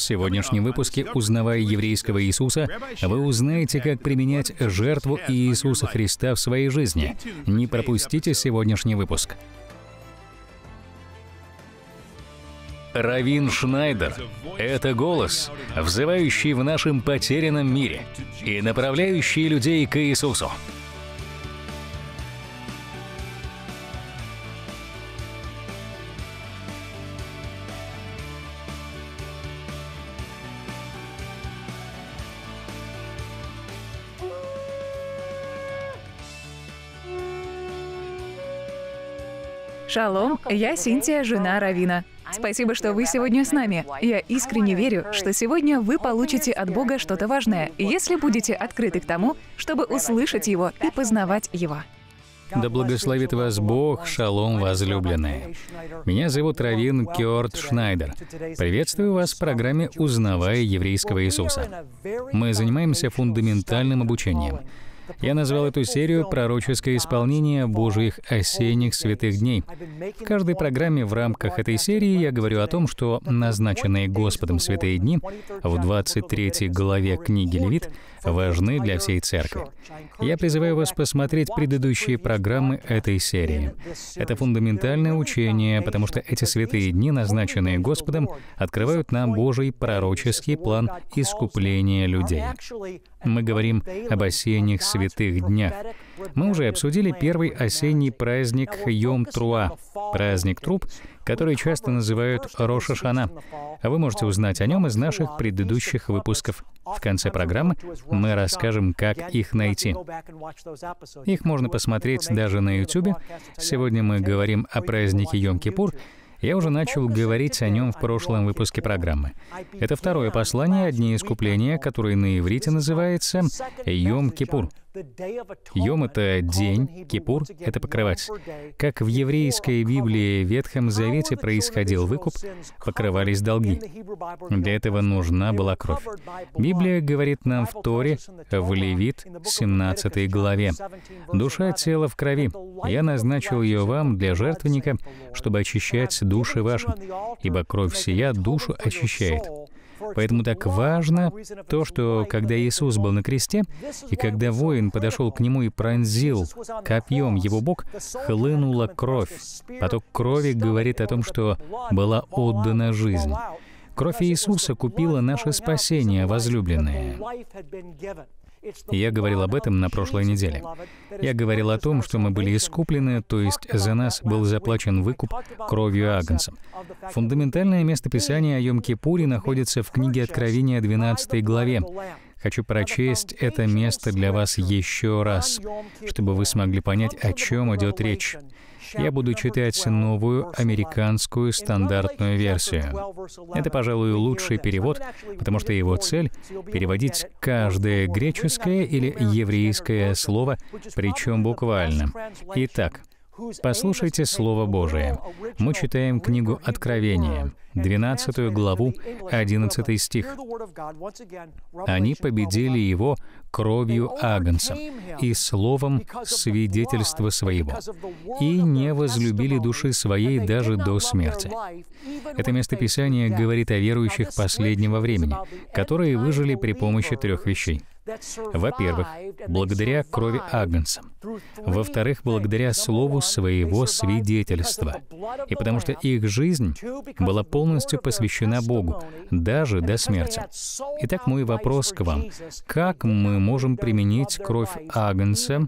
В сегодняшнем выпуске «Узнавая еврейского Иисуса» вы узнаете, как применять жертву Иисуса Христа в своей жизни. Не пропустите сегодняшний выпуск. Равин Шнайдер — это голос, взывающий в нашем потерянном мире и направляющий людей к Иисусу. Шалом, я Синтия, жена Равина. Спасибо, что вы сегодня с нами. Я искренне верю, что сегодня вы получите от Бога что-то важное, если будете открыты к тому, чтобы услышать Его и познавать Его. Да благословит вас Бог, шалом, возлюбленные. Меня зовут Равин Кёрт Шнайдер. Приветствую вас в программе «Узнавая еврейского Иисуса». Мы занимаемся фундаментальным обучением — я назвал эту серию «Пророческое исполнение Божьих осенних святых дней». В каждой программе в рамках этой серии я говорю о том, что назначенные Господом святые дни в 23 главе книги Левит важны для всей церкви. Я призываю вас посмотреть предыдущие программы этой серии. Это фундаментальное учение, потому что эти святые дни, назначенные Господом, открывают нам Божий пророческий план искупления людей. Мы говорим об осенних святых днях. Мы уже обсудили первый осенний праздник Йом Труа, праздник труп, который часто называют Роша Шана. Вы можете узнать о нем из наших предыдущих выпусков. В конце программы мы расскажем, как их найти. Их можно посмотреть даже на YouTube. Сегодня мы говорим о празднике Йом-Кипур, я уже начал говорить о нем в прошлом выпуске программы. Это второе послание о дне искупления, которое на иврите называется «Йом Кипур». Йом — это день, Кипур — это покрывать. Как в еврейской Библии в Ветхом Завете происходил выкуп, покрывались долги. Для этого нужна была кровь. Библия говорит нам в Торе, в Левит, 17 главе. «Душа тела в крови. Я назначил ее вам для жертвенника, чтобы очищать души ваши, ибо кровь сия душу очищает». Поэтому так важно то, что когда Иисус был на кресте, и когда воин подошел к нему и пронзил копьем его бок, хлынула кровь. Поток крови говорит о том, что была отдана жизнь. Кровь Иисуса купила наше спасение, возлюбленное. Я говорил об этом на прошлой неделе. Я говорил о том, что мы были искуплены, то есть за нас был заплачен выкуп кровью Агнца. Фундаментальное местописание о Йом-Кипуре находится в книге Откровения 12 главе. Хочу прочесть это место для вас еще раз, чтобы вы смогли понять, о чем идет речь я буду читать новую американскую стандартную версию. Это, пожалуй, лучший перевод, потому что его цель — переводить каждое греческое или еврейское слово, причем буквально. Итак, Послушайте Слово Божие. Мы читаем книгу Откровения, 12 главу, 11 стих. «Они победили его кровью Агнца и словом свидетельства своего, и не возлюбили души своей даже до смерти». Это местописание говорит о верующих последнего времени, которые выжили при помощи трех вещей — во-первых, благодаря крови Агнца. Во-вторых, благодаря слову своего свидетельства. И потому что их жизнь была полностью посвящена Богу, даже до смерти. Итак, мой вопрос к вам. Как мы можем применить кровь Агнца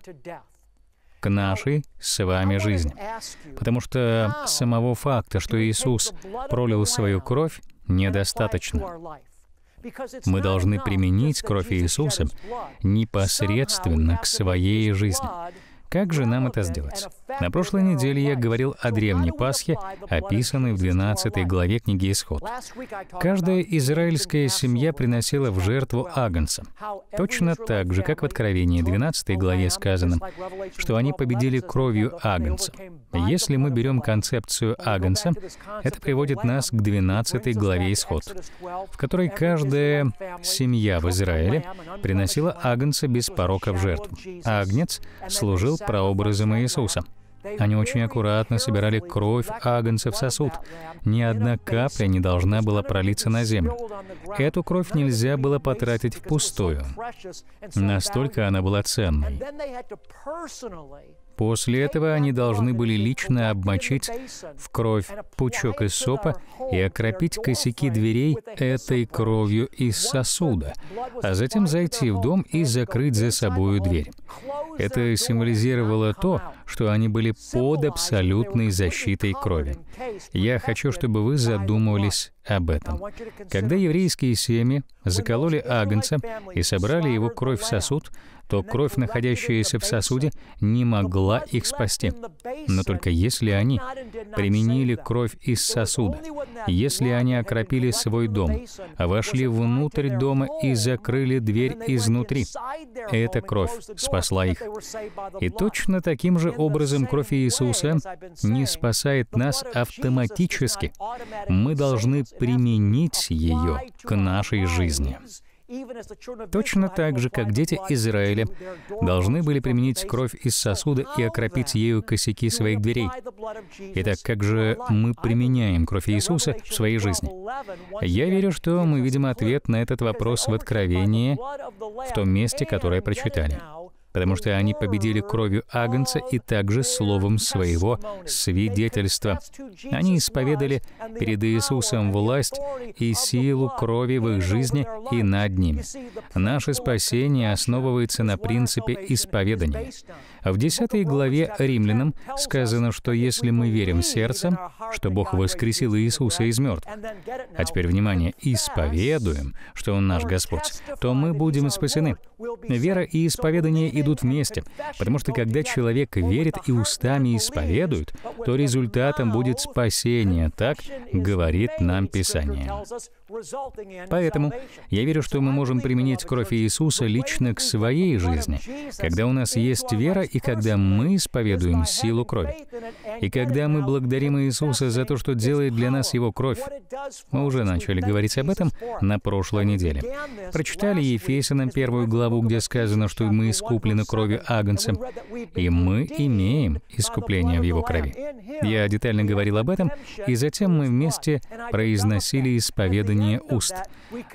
к нашей с вами жизни. Потому что самого факта, что Иисус пролил свою кровь, недостаточно. Мы должны применить кровь Иисуса непосредственно к своей жизни. Как же нам это сделать? На прошлой неделе я говорил о Древней Пасхе, описанной в 12 главе книги «Исход». Каждая израильская семья приносила в жертву агнца. Точно так же, как в Откровении 12 главе сказано, что они победили кровью агнца. Если мы берем концепцию агнца, это приводит нас к 12 главе «Исход», в которой каждая семья в Израиле приносила агнца без порока в жертву. А Агнец служил прообразом Иисуса. Они очень аккуратно собирали кровь агнца в сосуд. Ни одна капля не должна была пролиться на землю. Эту кровь нельзя было потратить впустую. Настолько она была ценной. После этого они должны были лично обмочить в кровь пучок из сопа и окропить косяки дверей этой кровью из сосуда, а затем зайти в дом и закрыть за собою дверь. Это символизировало то, что они были под абсолютной защитой крови. Я хочу, чтобы вы задумывались об этом. Когда еврейские семьи закололи агнца и собрали его кровь в сосуд, то кровь, находящаяся в сосуде, не могла их спасти. Но только если они применили кровь из сосуда, если они окропили свой дом, вошли внутрь дома и закрыли дверь изнутри, эта кровь спасла их. И точно таким же образом кровь Иисуса не спасает нас автоматически. Мы должны применить ее к нашей жизни. Точно так же, как дети Израиля должны были применить кровь из сосуда и окропить ею косяки своих дверей. Итак, как же мы применяем кровь Иисуса в своей жизни? Я верю, что мы видим ответ на этот вопрос в Откровении, в том месте, которое прочитали потому что они победили кровью Агнца и также словом своего свидетельства. Они исповедали перед Иисусом власть и силу крови в их жизни и над ними. Наше спасение основывается на принципе исповедания. В 10 главе Римлянам сказано, что если мы верим сердцем, что Бог воскресил Иисуса из мертвых, а теперь, внимание, исповедуем, что Он наш Господь, то мы будем спасены. Вера и исповедание идут вместе, потому что когда человек верит и устами исповедует, то результатом будет спасение, так говорит нам Писание. Поэтому я верю, что мы можем применить кровь Иисуса лично к своей жизни, когда у нас есть вера и когда мы исповедуем силу крови. И когда мы благодарим Иисуса за то, что делает для нас Его кровь, мы уже начали говорить об этом на прошлой неделе. Прочитали Ефесянам первую главу, где сказано, что мы искуплены кровью Агнца, и мы имеем искупление в Его крови. Я детально говорил об этом, и затем мы вместе произносили исповедание уст —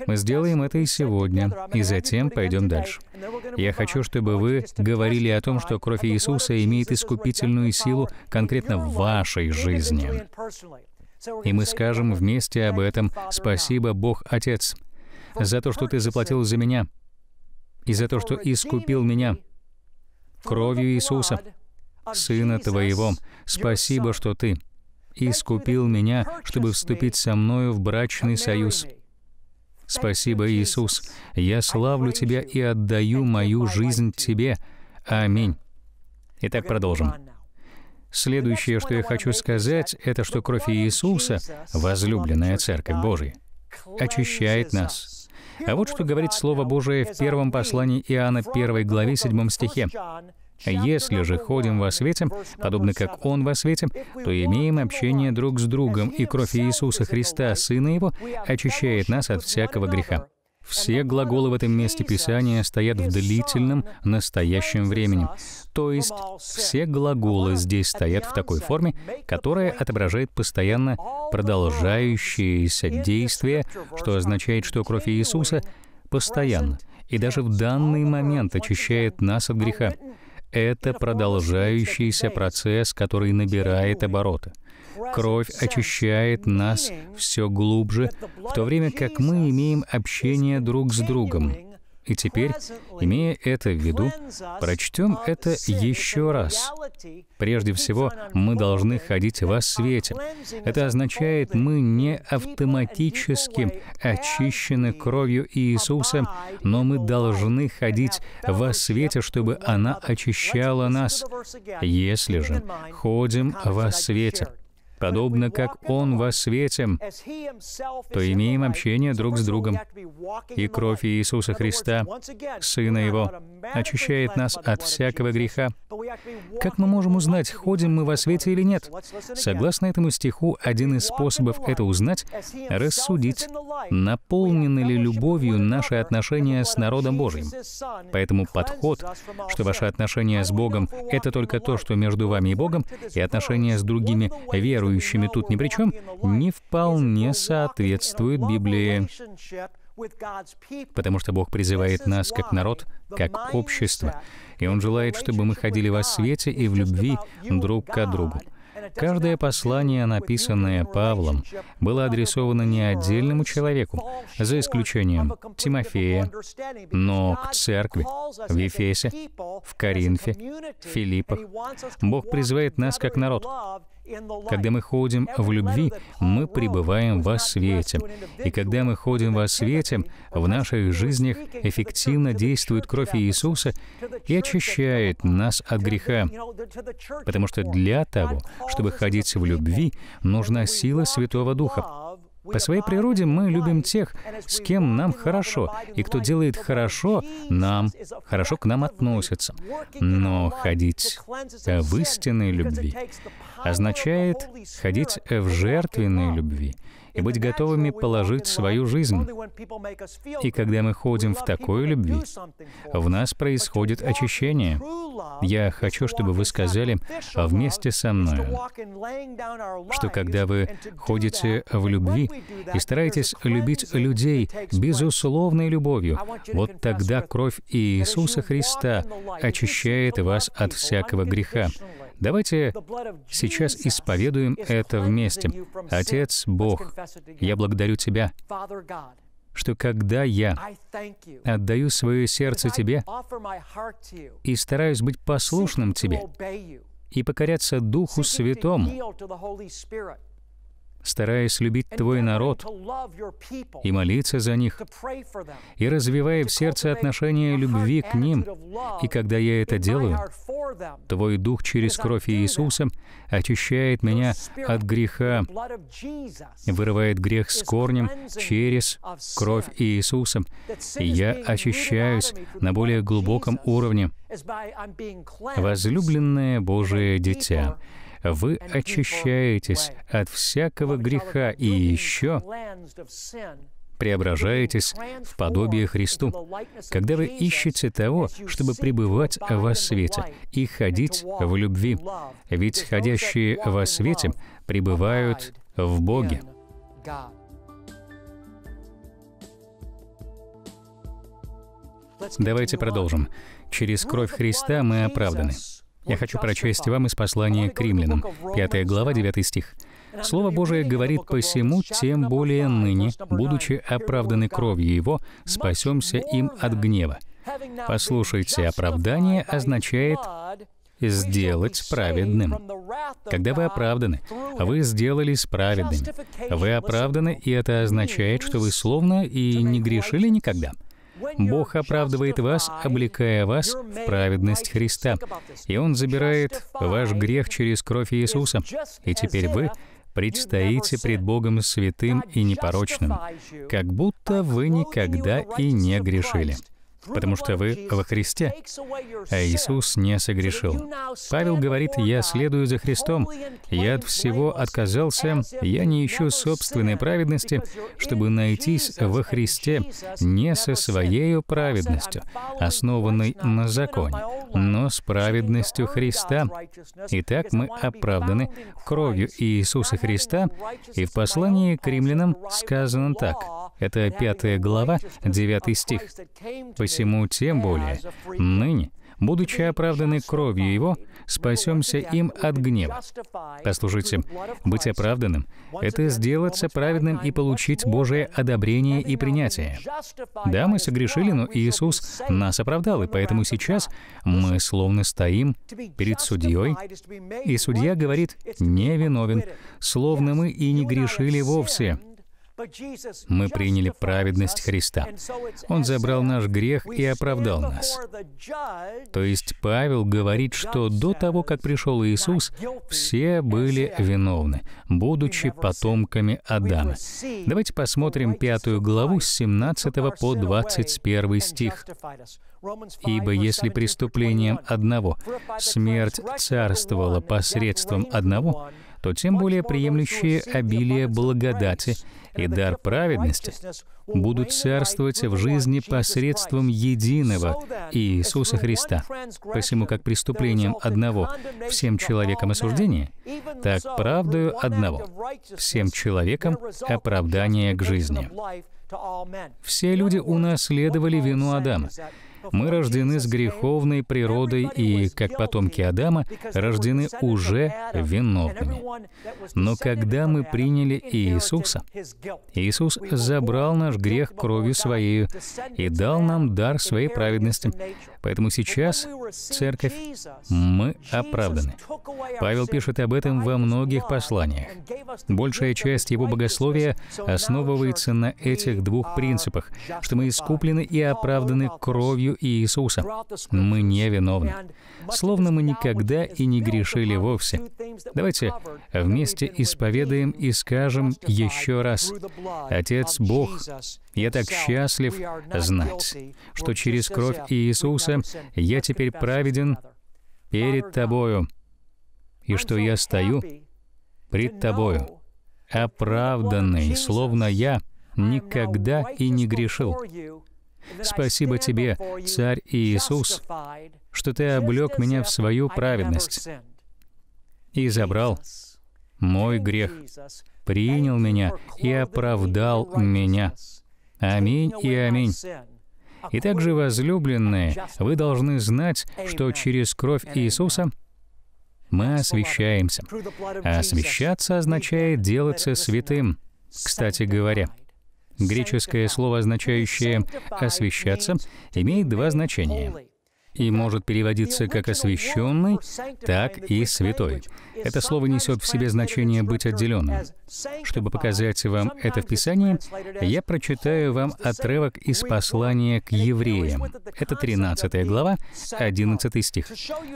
мы сделаем это и сегодня, и затем пойдем дальше. Я хочу, чтобы вы говорили о том, что кровь Иисуса имеет искупительную силу конкретно в вашей жизни. И мы скажем вместе об этом «Спасибо, Бог Отец, за то, что Ты заплатил за меня, и за то, что искупил меня кровью Иисуса, Сына Твоего. Спасибо, что Ты искупил меня, чтобы вступить со мною в брачный союз». Спасибо, Иисус. Я славлю Тебя и отдаю мою жизнь Тебе. Аминь. Итак, продолжим. Следующее, что я хочу сказать, это что кровь Иисуса, возлюбленная Церковь Божия очищает нас. А вот что говорит Слово Божие в первом послании Иоанна 1 главе 7 стихе. Если же ходим во свете, подобно как Он во свете, то имеем общение друг с другом, и кровь Иисуса Христа, Сына Его, очищает нас от всякого греха. Все глаголы в этом месте Писания стоят в длительном, настоящем времени. То есть все глаголы здесь стоят в такой форме, которая отображает постоянно продолжающееся действие, что означает, что кровь Иисуса постоянно и даже в данный момент очищает нас от греха это продолжающийся процесс, который набирает обороты. Кровь очищает нас все глубже, в то время как мы имеем общение друг с другом. И теперь, имея это в виду, прочтем это еще раз. Прежде всего, мы должны ходить во свете. Это означает, мы не автоматически очищены кровью Иисуса, но мы должны ходить во свете, чтобы она очищала нас. Если же ходим во свете, подобно как Он во свете, то имеем общение друг с другом. И кровь Иисуса Христа, Сына Его, очищает нас от всякого греха. Как мы можем узнать, ходим мы во свете или нет? Согласно этому стиху, один из способов это узнать — рассудить, наполнены ли любовью наши отношения с народом Божьим. Поэтому подход, что ваше отношения с Богом — это только то, что между вами и Богом, и отношения с другими верующими, верующими тут ни при чем, не вполне соответствует Библии. Потому что Бог призывает нас как народ, как общество, и Он желает, чтобы мы ходили во свете и в любви друг к другу. Каждое послание, написанное Павлом, было адресовано не отдельному человеку, за исключением Тимофея, но к церкви, в Ефесе, в Коринфе, в Филиппах. Бог призывает нас как народ когда мы ходим в любви, мы пребываем во свете. И когда мы ходим во свете, в наших жизнях эффективно действует кровь Иисуса и очищает нас от греха. Потому что для того, чтобы ходить в любви, нужна сила Святого Духа. По своей природе мы любим тех, с кем нам хорошо, и кто делает хорошо нам, хорошо к нам относится. Но ходить в истинной любви означает ходить в жертвенной любви — и быть готовыми положить свою жизнь. И когда мы ходим в такой любви, в нас происходит очищение. Я хочу, чтобы вы сказали вместе со мной, что когда вы ходите в любви и стараетесь любить людей безусловной любовью, вот тогда кровь Иисуса Христа очищает вас от всякого греха. Давайте сейчас исповедуем это вместе. Отец Бог, я благодарю Тебя, что когда я отдаю свое сердце Тебе и стараюсь быть послушным Тебе и покоряться Духу Святому, стараясь любить Твой народ и молиться за них, и развивая в сердце отношение любви к ним. И когда я это делаю, Твой Дух через кровь Иисуса очищает меня от греха, вырывает грех с корнем через кровь Иисуса. И я очищаюсь на более глубоком уровне. Возлюбленное Божие дитя, вы очищаетесь от всякого греха и еще преображаетесь в подобие Христу, когда вы ищете того, чтобы пребывать во свете и ходить в любви. Ведь ходящие во свете пребывают в Боге. Давайте продолжим. Через кровь Христа мы оправданы. Я хочу прочесть вам из послания к римлянам, пятая глава, 9 стих. Слово Божие говорит «посему, тем более ныне, будучи оправданы кровью Его, спасемся им от гнева». Послушайте, оправдание означает сделать праведным. Когда вы оправданы, вы сделались праведными. Вы оправданы, и это означает, что вы словно и не грешили никогда — Бог оправдывает вас, облекая вас в праведность Христа. И Он забирает ваш грех через кровь Иисуса. И теперь вы предстоите пред Богом святым и непорочным, как будто вы никогда и не грешили потому что вы во Христе, а Иисус не согрешил. Павел говорит, «Я следую за Христом, я от всего отказался, я не ищу собственной праведности, чтобы найтись во Христе не со своей праведностью, основанной на законе, но с праведностью Христа. Итак, мы оправданы кровью Иисуса Христа, и в послании к римлянам сказано так. Это 5 глава, 9 стих. «Посему тем более, ныне, будучи оправданы кровью Его, спасемся им от гнева. Послушайте, быть оправданным — это сделаться праведным и получить Божие одобрение и принятие. Да, мы согрешили, но Иисус нас оправдал, и поэтому сейчас мы словно стоим перед судьей, и судья говорит «не виновен», словно мы и не грешили вовсе. Мы приняли праведность Христа. Он забрал наш грех и оправдал нас. То есть Павел говорит, что до того, как пришел Иисус, все были виновны, будучи потомками Адама. Давайте посмотрим пятую главу с 17 по 21 стих. «Ибо если преступлением одного смерть царствовала посредством одного, то тем более приемлющие обилие благодати и дар праведности будут царствовать в жизни посредством единого Иисуса Христа. Посему, как преступлением одного всем человекам осуждение, так правдою одного всем человекам оправдание к жизни. Все люди унаследовали вину Адама, мы рождены с греховной природой и, как потомки Адама, рождены уже виновными. Но когда мы приняли Иисуса, Иисус забрал наш грех кровью своей и дал нам дар Своей праведности. Поэтому сейчас, Церковь, мы оправданы. Павел пишет об этом во многих посланиях. Большая часть его богословия основывается на этих двух принципах, что мы искуплены и оправданы кровью кровью Иисуса. Мы не виновны. Словно мы никогда и не грешили вовсе. Давайте вместе исповедаем и скажем еще раз. Отец Бог, я так счастлив знать, что через кровь Иисуса я теперь праведен перед Тобою, и что я стою пред Тобою, оправданный, словно я никогда и не грешил. Спасибо Тебе, Царь Иисус, что Ты облег меня в свою праведность и забрал мой грех, принял меня и оправдал меня. Аминь и аминь. И также, возлюбленные, вы должны знать, что через кровь Иисуса мы освящаемся. А освящаться означает делаться святым, кстати говоря. Греческое слово, означающее «освещаться», имеет два значения и может переводиться как «освященный», так и «святой». Это слово несет в себе значение «быть отделенным». Чтобы показать вам это в Писании, я прочитаю вам отрывок из послания к евреям. Это 13 глава, 11 стих.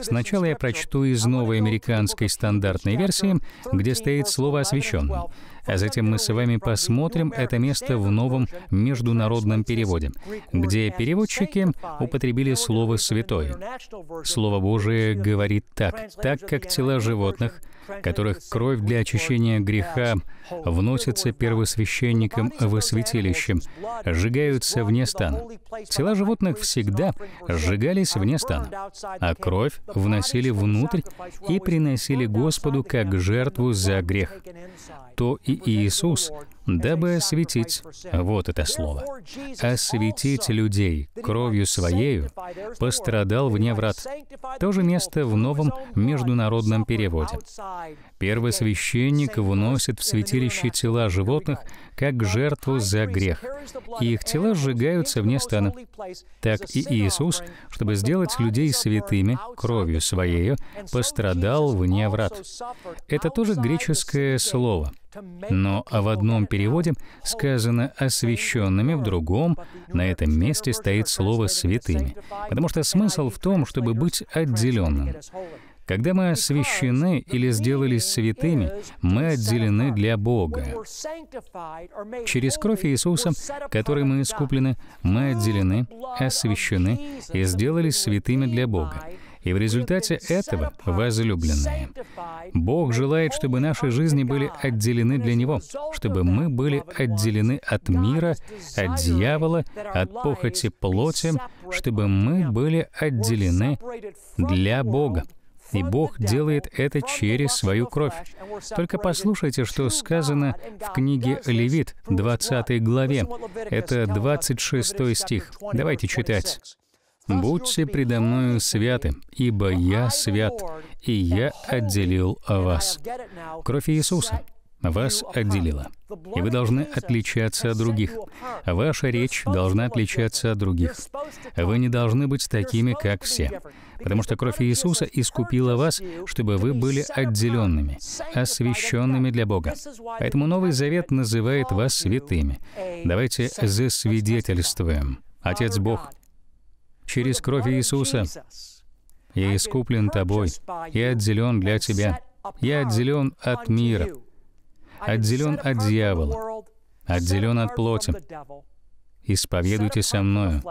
Сначала я прочту из новой американской стандартной версии, где стоит слово «освященный» а затем мы с вами посмотрим это место в новом международном переводе, где переводчики употребили слово «святой». Слово Божие говорит так, «Так как тела животных, которых кровь для очищения греха вносится первосвященником во святилище, сжигаются вне стана. Тела животных всегда сжигались вне стана, а кровь вносили внутрь и приносили Господу как жертву за грех то и Иисус дабы осветить, вот это слово, осветить людей кровью Своею, пострадал вне врат. То же место в новом международном переводе. Первый священник вносит в святилище тела животных как жертву за грех, и их тела сжигаются вне стана. Так и Иисус, чтобы сделать людей святыми кровью Своею, пострадал вне врат. Это тоже греческое слово, но в одном переводе сказано «освященными», в другом на этом месте стоит слово «святыми», потому что смысл в том, чтобы быть отделенным. Когда мы освящены или сделались святыми, мы отделены для Бога. Через кровь Иисуса, которой мы искуплены, мы отделены, освящены и сделались святыми для Бога и в результате этого возлюбленные. Бог желает, чтобы наши жизни были отделены для Него, чтобы мы были отделены от мира, от дьявола, от похоти плоти, чтобы мы были отделены для Бога. И Бог делает это через свою кровь. Только послушайте, что сказано в книге Левит, 20 главе. Это 26 стих. Давайте читать. «Будьте предо мною святы, ибо я свят, и я отделил вас». Кровь Иисуса вас отделила, и вы должны отличаться от других. Ваша речь должна отличаться от других. Вы не должны быть такими, как все, потому что кровь Иисуса искупила вас, чтобы вы были отделенными, освященными для Бога. Поэтому Новый Завет называет вас святыми. Давайте засвидетельствуем. Отец Бог — через кровь Иисуса. Я искуплен Тобой, я отделен для Тебя, я отделен от мира, отделен от дьявола, отделен от плоти. Исповедуйте со мною.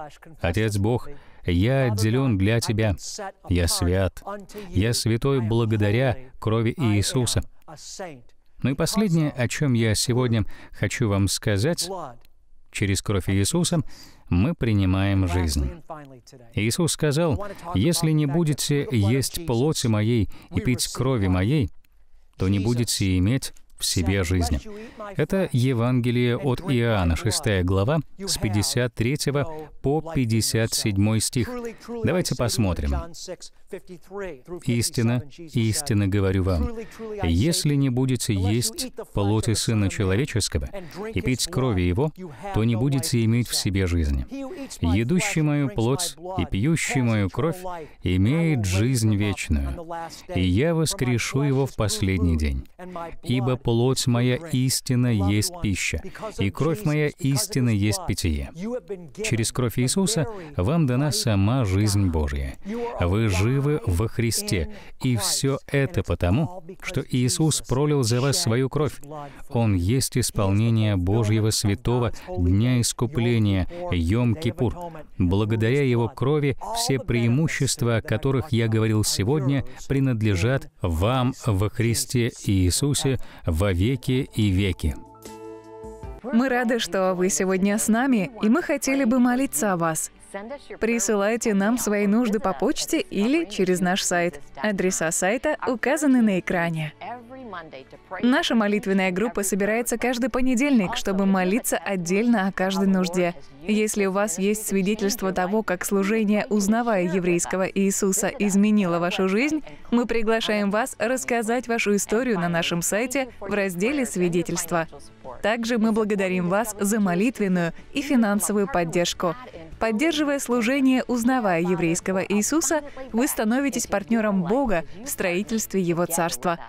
Отец Бог, я отделен для Тебя, я свят, я святой благодаря крови Иисуса. Ну и последнее, о чем я сегодня хочу вам сказать, Через кровь Иисуса мы принимаем жизнь. Иисус сказал, «Если не будете есть плоти моей и пить крови моей, то не будете иметь в себе жизни». Это Евангелие от Иоанна, 6 глава, с 53 по 57 стих. Давайте посмотрим. «Истина, истинно говорю вам, если не будете есть плоти Сына Человеческого и пить крови Его, то не будете иметь в себе жизни. Едущий мою плоть и пьющий мою кровь имеет жизнь вечную, и я воскрешу его в последний день. Ибо плоть моя истина есть пища, и кровь моя истина есть питье. Через кровь кровь Иисуса вам дана сама жизнь Божья. Вы живы во Христе, и все это потому, что Иисус пролил за вас свою кровь. Он есть исполнение Божьего святого Дня Искупления, Йом-Кипур. Благодаря Его крови все преимущества, о которых я говорил сегодня, принадлежат вам во Христе Иисусе во веки и веки. Мы рады, что вы сегодня с нами, и мы хотели бы молиться о вас. Присылайте нам свои нужды по почте или через наш сайт. Адреса сайта указаны на экране. Наша молитвенная группа собирается каждый понедельник, чтобы молиться отдельно о каждой нужде. Если у вас есть свидетельство того, как служение, узнавая еврейского Иисуса, изменило вашу жизнь, мы приглашаем вас рассказать вашу историю на нашем сайте в разделе «Свидетельства». Также мы благодарим вас за молитвенную и финансовую поддержку. Поддерживая служение, узнавая еврейского Иисуса, вы становитесь партнером Бога в строительстве Его Царства.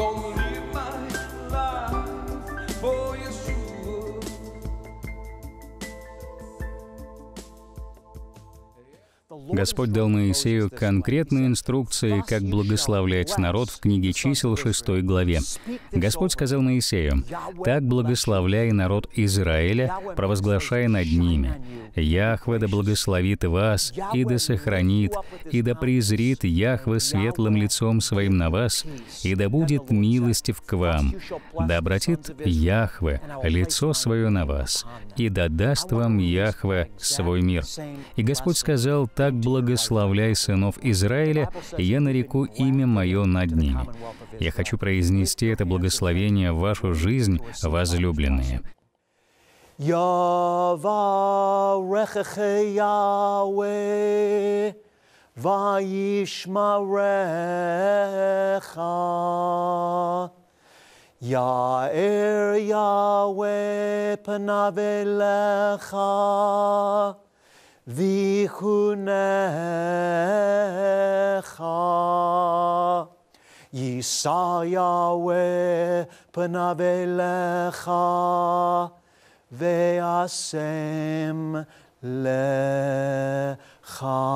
gone Господь дал Моисею конкретные инструкции, как благословлять народ в книге чисел 6 главе. Господь сказал Моисею, «Так благословляй народ Израиля, провозглашая над ними, Яхве да благословит вас, и да сохранит, и да презрит Яхве светлым лицом своим на вас, и да будет милостив к вам, да обратит Яхве лицо свое на вас, и да даст вам Яхве свой мир». И Господь сказал, «Так благословляй благословляй сынов Израиля, и я нареку имя мое над ними». Я хочу произнести это благословение в вашу жизнь, возлюбленные. Ваишмареха Яэр Яуэ Панавелеха Vihunecha. Yisayaweh penavelecha ve'asem lecha.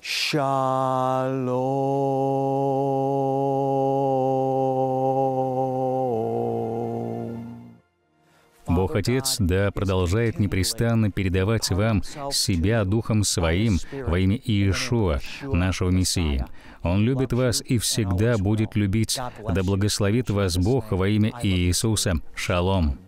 Shalom. Отец, да продолжает непрестанно передавать вам себя Духом Своим во имя Иешуа, нашего Мессии. Он любит вас и всегда будет любить. Да благословит вас Бог во имя Иисуса. Шалом.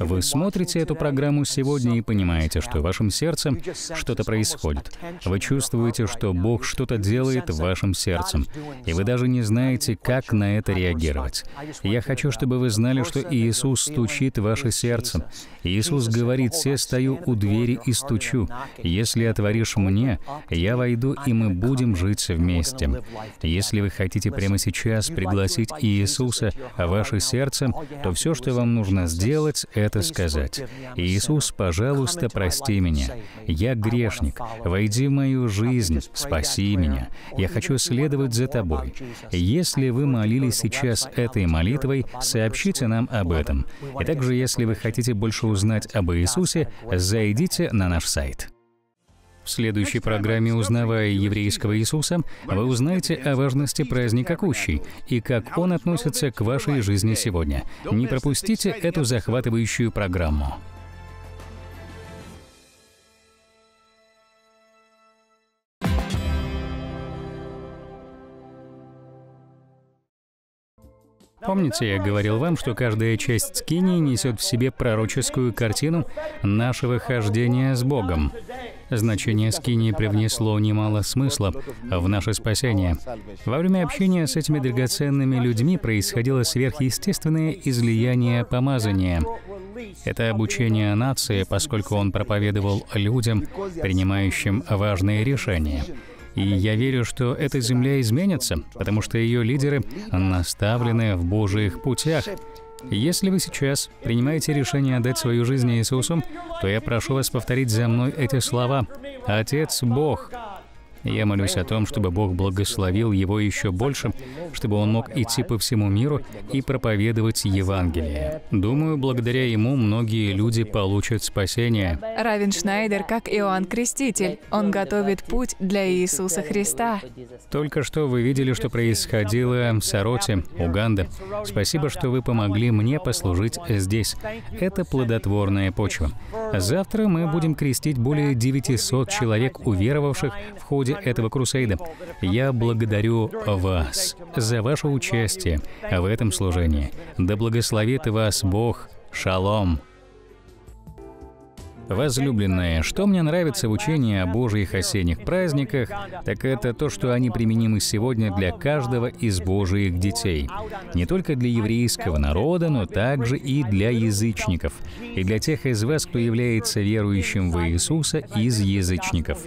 Вы смотрите эту программу сегодня и понимаете, что в вашем сердце что-то происходит. Вы чувствуете, что Бог что-то делает в вашем сердцем, и вы даже не знаете, как на это реагировать. Я хочу, чтобы вы знали, что Иисус стучит в ваше сердце. Иисус говорит, «Се стою у двери и стучу. Если отворишь мне, я войду, и мы будем жить вместе». Если вы хотите прямо сейчас пригласить Иисуса в ваше сердце, то все, что вам нужно сделать, это это сказать. «Иисус, пожалуйста, прости меня. Я грешник. Войди в мою жизнь, спаси меня. Я хочу следовать за Тобой». Если вы молились сейчас этой молитвой, сообщите нам об этом. И также, если вы хотите больше узнать об Иисусе, зайдите на наш сайт. В следующей программе «Узнавая еврейского Иисуса» вы узнаете о важности праздника Кущей и как он относится к вашей жизни сегодня. Не пропустите эту захватывающую программу. Помните, я говорил вам, что каждая часть скинии несет в себе пророческую картину нашего хождения с Богом. Значение скинии привнесло немало смысла в наше спасение. Во время общения с этими драгоценными людьми происходило сверхъестественное излияние помазания. Это обучение нации, поскольку он проповедовал людям, принимающим важные решения. И я верю, что эта земля изменится, потому что ее лидеры наставлены в Божьих путях. Если вы сейчас принимаете решение отдать свою жизнь Иисусу, то я прошу вас повторить за мной эти слова. «Отец Бог, я молюсь о том, чтобы Бог благословил его еще больше, чтобы он мог идти по всему миру и проповедовать Евангелие. Думаю, благодаря ему многие люди получат спасение. Равен Шнайдер, как Иоанн Креститель, он готовит путь для Иисуса Христа. Только что вы видели, что происходило в Сароте, Уганда. Спасибо, что вы помогли мне послужить здесь. Это плодотворная почва. Завтра мы будем крестить более 900 человек, уверовавших в ходе ходе этого крусейда. Я благодарю вас за ваше участие в этом служении. Да благословит вас Бог. Шалом! Возлюбленные, что мне нравится в учении о Божьих осенних праздниках, так это то, что они применимы сегодня для каждого из Божьих детей. Не только для еврейского народа, но также и для язычников. И для тех из вас, кто является верующим в Иисуса из язычников.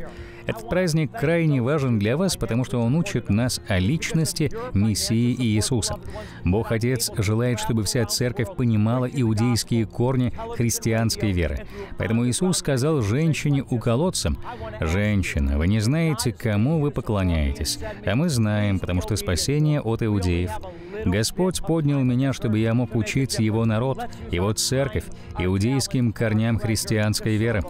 Этот праздник крайне важен для вас, потому что он учит нас о личности Мессии Иисуса. Бог Отец желает, чтобы вся церковь понимала иудейские корни христианской веры. Поэтому Иисус сказал женщине у колодца, «Женщина, вы не знаете, кому вы поклоняетесь, а мы знаем, потому что спасение от иудеев». Господь поднял меня, чтобы я мог учить Его народ, Его церковь, иудейским корням христианской веры.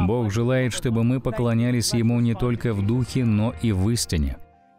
Бог желает, чтобы мы поклонялись Ему не только в духе, но и в истине.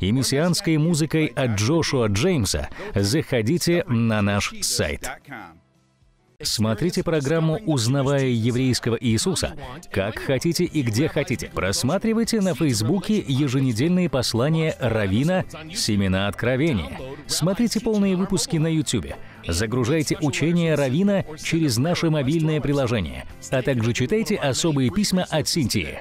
и мессианской музыкой от Джошуа Джеймса, заходите на наш сайт. Смотрите программу «Узнавая еврейского Иисуса» как хотите и где хотите. Просматривайте на Фейсбуке еженедельные послания Равина «Семена откровения». Смотрите полные выпуски на Ютубе. Загружайте учение Равина через наше мобильное приложение, а также читайте особые письма от Синтии.